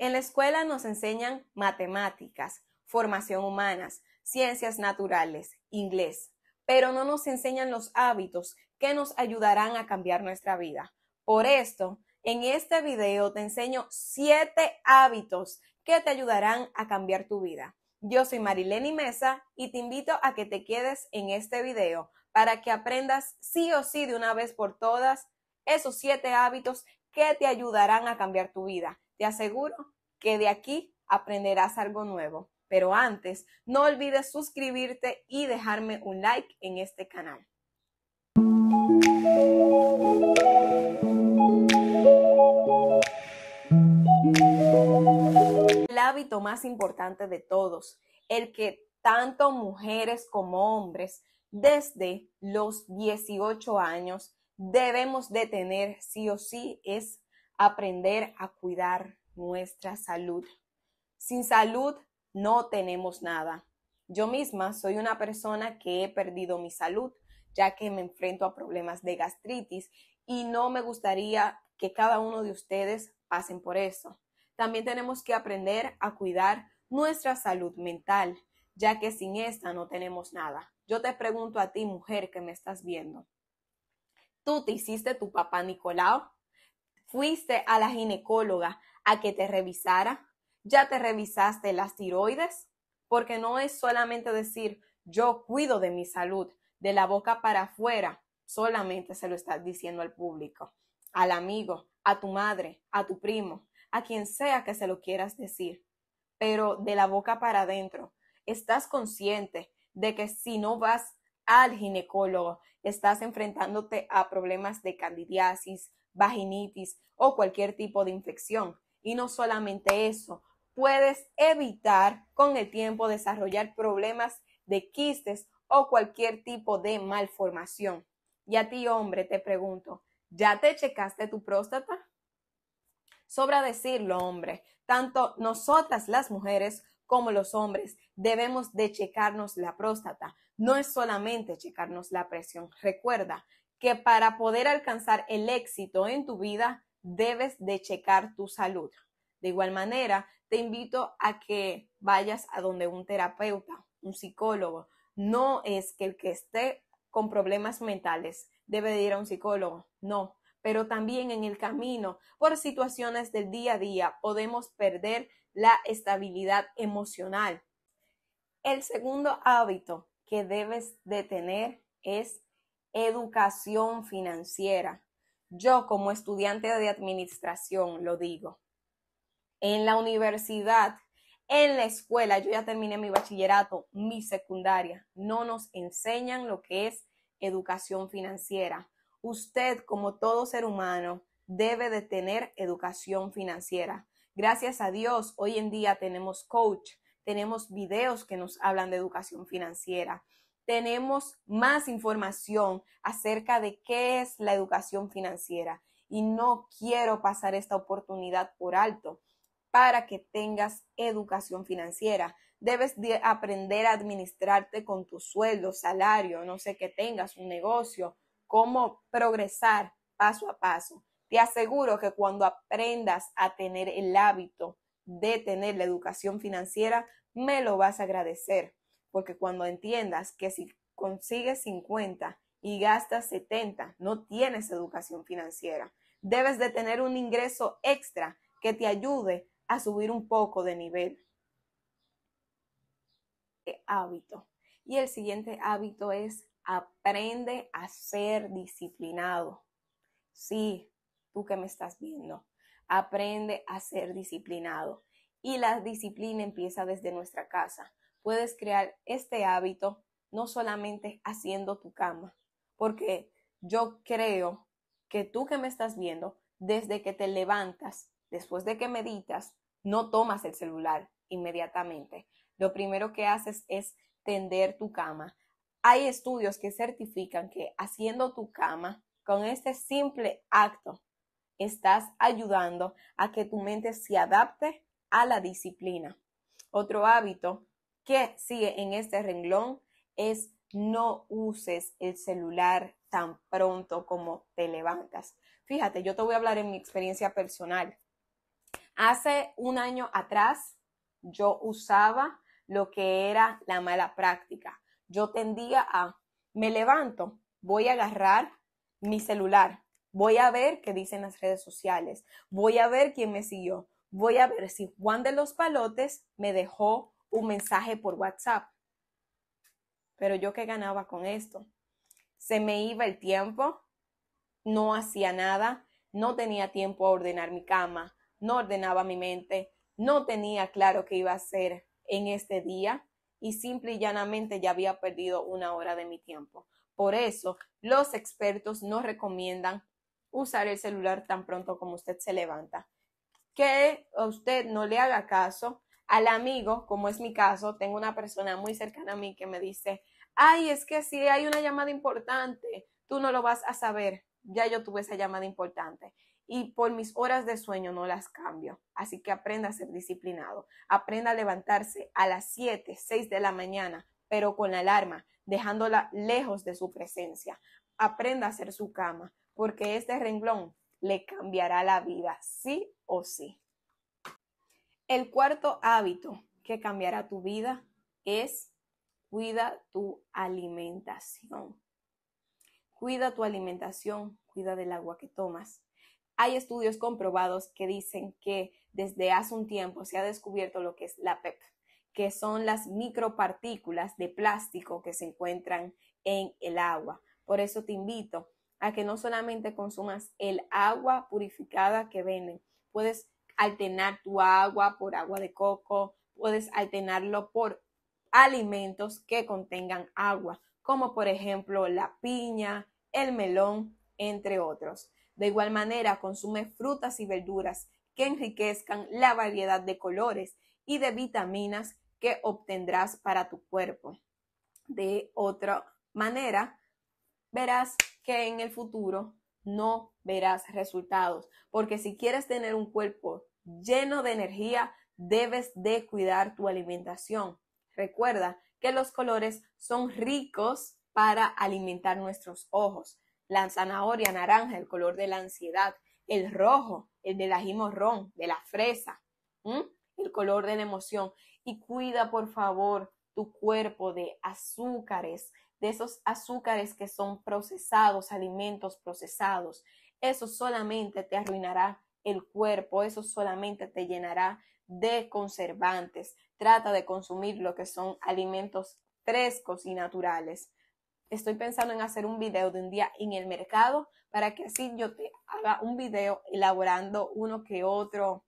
En la escuela nos enseñan matemáticas, formación humanas, ciencias naturales, inglés, pero no nos enseñan los hábitos que nos ayudarán a cambiar nuestra vida. Por esto, en este video te enseño 7 hábitos que te ayudarán a cambiar tu vida. Yo soy Marileni Mesa y te invito a que te quedes en este video para que aprendas sí o sí de una vez por todas esos siete hábitos que te ayudarán a cambiar tu vida te aseguro que de aquí aprenderás algo nuevo. Pero antes, no olvides suscribirte y dejarme un like en este canal. El hábito más importante de todos, el que tanto mujeres como hombres desde los 18 años debemos de tener sí o sí es aprender a cuidar nuestra salud. Sin salud no tenemos nada. Yo misma soy una persona que he perdido mi salud, ya que me enfrento a problemas de gastritis y no me gustaría que cada uno de ustedes pasen por eso. También tenemos que aprender a cuidar nuestra salud mental, ya que sin esta no tenemos nada. Yo te pregunto a ti, mujer que me estás viendo, ¿tú te hiciste tu papá Nicolau? Fuiste a la ginecóloga a que te revisara. Ya te revisaste las tiroides. Porque no es solamente decir yo cuido de mi salud de la boca para afuera. Solamente se lo estás diciendo al público, al amigo, a tu madre, a tu primo, a quien sea que se lo quieras decir. Pero de la boca para adentro, estás consciente de que si no vas al ginecólogo, estás enfrentándote a problemas de candidiasis, vaginitis o cualquier tipo de infección. Y no solamente eso, puedes evitar con el tiempo desarrollar problemas de quistes o cualquier tipo de malformación. Y a ti, hombre, te pregunto, ¿ya te checaste tu próstata? Sobra decirlo, hombre, tanto nosotras las mujeres como los hombres debemos de checarnos la próstata. No es solamente checarnos la presión. Recuerda, que para poder alcanzar el éxito en tu vida debes de checar tu salud. De igual manera, te invito a que vayas a donde un terapeuta, un psicólogo. No es que el que esté con problemas mentales debe ir a un psicólogo, no, pero también en el camino, por situaciones del día a día, podemos perder la estabilidad emocional. El segundo hábito que debes de tener es educación financiera. Yo como estudiante de administración lo digo. En la universidad, en la escuela, yo ya terminé mi bachillerato, mi secundaria, no nos enseñan lo que es educación financiera. Usted, como todo ser humano, debe de tener educación financiera. Gracias a Dios, hoy en día tenemos coach, tenemos videos que nos hablan de educación financiera tenemos más información acerca de qué es la educación financiera y no quiero pasar esta oportunidad por alto. Para que tengas educación financiera, debes aprender a administrarte con tu sueldo, salario, no sé qué tengas, un negocio, cómo progresar paso a paso. Te aseguro que cuando aprendas a tener el hábito de tener la educación financiera, me lo vas a agradecer porque cuando entiendas que si consigues 50 y gastas 70, no tienes educación financiera. Debes de tener un ingreso extra que te ayude a subir un poco de nivel. Hábito. Y el siguiente hábito es aprende a ser disciplinado. Sí, tú que me estás viendo, aprende a ser disciplinado. Y la disciplina empieza desde nuestra casa puedes crear este hábito no solamente haciendo tu cama, porque yo creo que tú que me estás viendo, desde que te levantas, después de que meditas, no tomas el celular inmediatamente. Lo primero que haces es tender tu cama. Hay estudios que certifican que haciendo tu cama, con este simple acto, estás ayudando a que tu mente se adapte a la disciplina. Otro hábito que sigue en este renglón es no uses el celular tan pronto como te levantas. Fíjate, yo te voy a hablar en mi experiencia personal. Hace un año atrás yo usaba lo que era la mala práctica. Yo tendía a, me levanto, voy a agarrar mi celular, voy a ver qué dicen las redes sociales, voy a ver quién me siguió, voy a ver si Juan de los Palotes me dejó un mensaje por WhatsApp. Pero yo qué ganaba con esto. Se me iba el tiempo, no hacía nada, no tenía tiempo a ordenar mi cama, no ordenaba mi mente, no tenía claro qué iba a hacer en este día y simple y llanamente ya había perdido una hora de mi tiempo. Por eso, los expertos nos recomiendan usar el celular tan pronto como usted se levanta. Que a usted no le haga caso, al amigo, como es mi caso, tengo una persona muy cercana a mí que me dice, ay, es que si hay una llamada importante, tú no lo vas a saber, ya yo tuve esa llamada importante. Y por mis horas de sueño no las cambio. Así que aprenda a ser disciplinado. Aprenda a levantarse a las 7, 6 de la mañana, pero con la alarma, dejándola lejos de su presencia. Aprenda a hacer su cama, porque este renglón le cambiará la vida, sí o sí. El cuarto hábito que cambiará tu vida es cuida tu alimentación. Cuida tu alimentación, cuida del agua que tomas. Hay estudios comprobados que dicen que desde hace un tiempo se ha descubierto lo que es la PEP, que son las micropartículas de plástico que se encuentran en el agua. Por eso te invito a que no solamente consumas el agua purificada que venden, puedes alternar tu agua por agua de coco, puedes alternarlo por alimentos que contengan agua, como por ejemplo la piña, el melón, entre otros. De igual manera, consume frutas y verduras que enriquezcan la variedad de colores y de vitaminas que obtendrás para tu cuerpo. De otra manera, verás que en el futuro no verás resultados, porque si quieres tener un cuerpo lleno de energía, debes de cuidar tu alimentación. Recuerda que los colores son ricos para alimentar nuestros ojos. La zanahoria naranja, el color de la ansiedad, el rojo, el del ají morrón, de la fresa, el color de la emoción. Y cuida, por favor, tu cuerpo de azúcares, de esos azúcares que son procesados, alimentos procesados. Eso solamente te arruinará el cuerpo, eso solamente te llenará de conservantes. Trata de consumir lo que son alimentos frescos y naturales. Estoy pensando en hacer un video de un día en el mercado para que así yo te haga un video elaborando uno que otro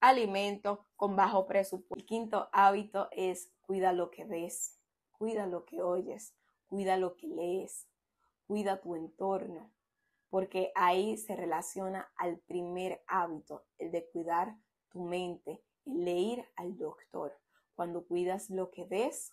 alimento con bajo presupuesto. El quinto hábito es cuida lo que ves, cuida lo que oyes, cuida lo que lees, cuida tu entorno porque ahí se relaciona al primer hábito, el de cuidar tu mente, el leer al doctor. Cuando cuidas lo que ves,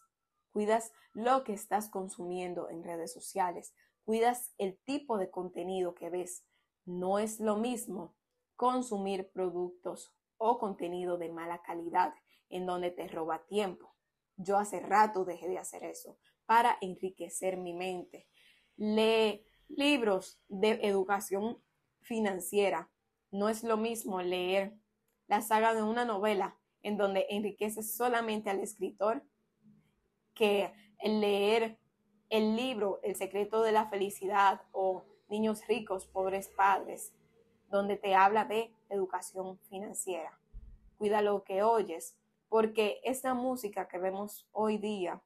cuidas lo que estás consumiendo en redes sociales, cuidas el tipo de contenido que ves. No es lo mismo consumir productos o contenido de mala calidad en donde te roba tiempo. Yo hace rato dejé de hacer eso para enriquecer mi mente. Lee libros de educación financiera. No es lo mismo leer la saga de una novela en donde enriquece solamente al escritor que leer el libro El secreto de la felicidad o Niños ricos, pobres padres, donde te habla de educación financiera. Cuida lo que oyes, porque esta música que vemos hoy día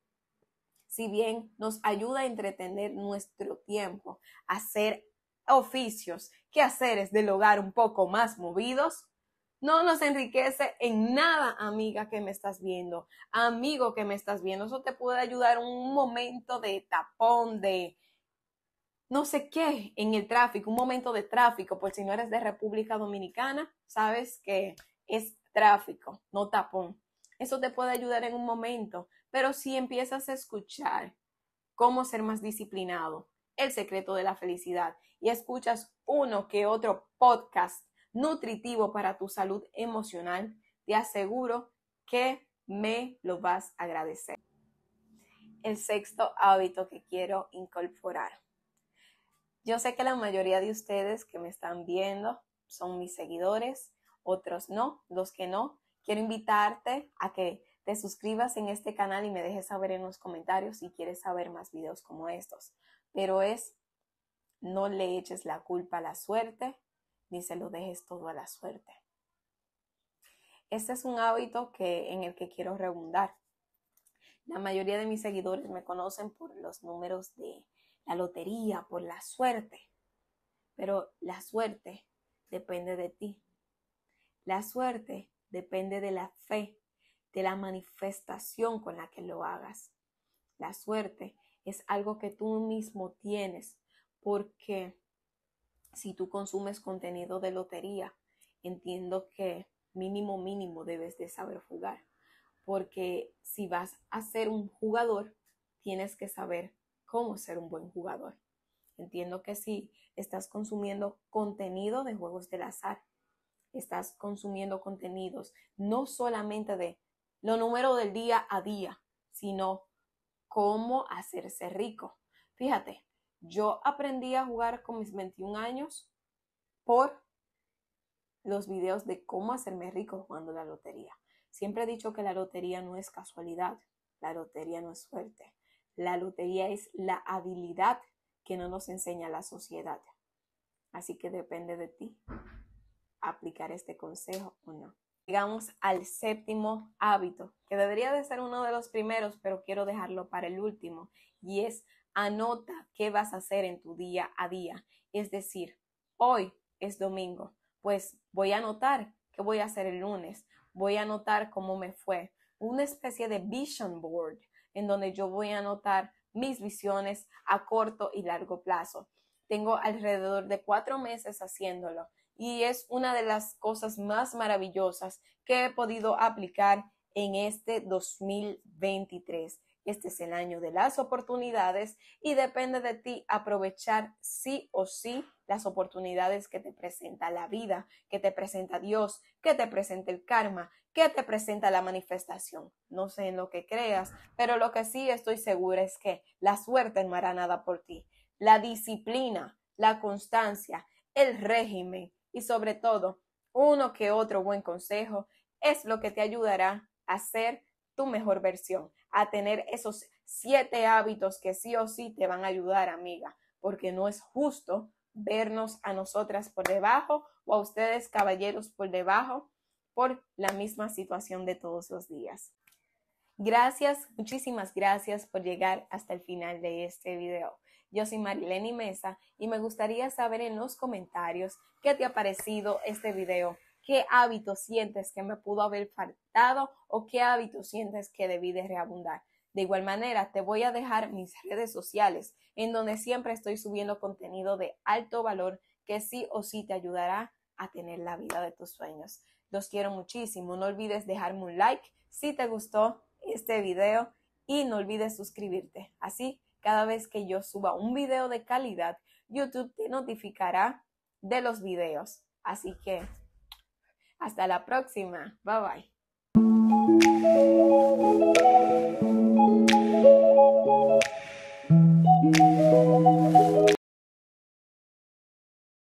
si bien nos ayuda a entretener nuestro tiempo, hacer oficios, quehaceres del hogar un poco más movidos, no nos enriquece en nada, amiga que me estás viendo, amigo que me estás viendo. Eso te puede ayudar un momento de tapón, de no sé qué en el tráfico, un momento de tráfico, Pues si no eres de República Dominicana, sabes que es tráfico, no tapón. Eso te puede ayudar en un momento, pero si empiezas a escuchar cómo ser más disciplinado, el secreto de la felicidad, y escuchas uno que otro podcast nutritivo para tu salud emocional, te aseguro que me lo vas a agradecer. El sexto hábito que quiero incorporar. Yo sé que la mayoría de ustedes que me están viendo son mis seguidores, otros no, los que no, Quiero invitarte a que te suscribas en este canal y me dejes saber en los comentarios si quieres saber más videos como estos. Pero es, no le eches la culpa a la suerte, ni se lo dejes todo a la suerte. Este es un hábito que, en el que quiero redundar. La mayoría de mis seguidores me conocen por los números de la lotería, por la suerte. Pero la suerte depende de ti. La suerte depende de la fe, de la manifestación con la que lo hagas. La suerte es algo que tú mismo tienes porque si tú consumes contenido de lotería, entiendo que mínimo mínimo debes de saber jugar, porque si vas a ser un jugador, tienes que saber cómo ser un buen jugador. Entiendo que si estás consumiendo contenido de juegos del azar, estás consumiendo contenidos, no solamente de lo número del día a día, sino cómo hacerse rico. Fíjate, yo aprendí a jugar con mis 21 años por los videos de cómo hacerme rico jugando la lotería. Siempre he dicho que la lotería no es casualidad, la lotería no es suerte, la lotería es la habilidad que no nos enseña la sociedad. Así que depende de ti aplicar este consejo o no. Llegamos al séptimo hábito, que debería de ser uno de los primeros, pero quiero dejarlo para el último, y es anota qué vas a hacer en tu día a día. Es decir, hoy es domingo, pues voy a anotar qué voy a hacer el lunes, voy a anotar cómo me fue, una especie de vision board en donde yo voy a anotar mis visiones a corto y largo plazo. Tengo alrededor de cuatro meses haciéndolo y es una de las cosas más maravillosas que he podido aplicar en este 2023. Este es el año de las oportunidades y depende de ti aprovechar sí o sí las oportunidades que te presenta la vida, que te presenta Dios, que te presenta el karma, que te presenta la manifestación. No sé en lo que creas, pero lo que sí estoy segura es que la suerte no hará nada por ti. La disciplina, la constancia, el régimen, y sobre todo uno que otro buen consejo es lo que te ayudará a ser tu mejor versión, a tener esos siete hábitos que sí o sí te van a ayudar, amiga, porque no es justo vernos a nosotras por debajo o a ustedes, caballeros, por debajo por la misma situación de todos los días. Gracias, muchísimas gracias por llegar hasta el final de este video. Yo soy Marilene Mesa y me gustaría saber en los comentarios qué te ha parecido este video, qué hábitos sientes que me pudo haber faltado o qué hábitos sientes que debí de reabundar. De igual manera, te voy a dejar mis redes sociales en donde siempre estoy subiendo contenido de alto valor que sí o sí te ayudará a tener la vida de tus sueños. Los quiero muchísimo. No olvides dejarme un like si te gustó este video y no olvides suscribirte. Así cada vez que yo suba un video de calidad, YouTube te notificará de los videos. Así que hasta la próxima. Bye bye.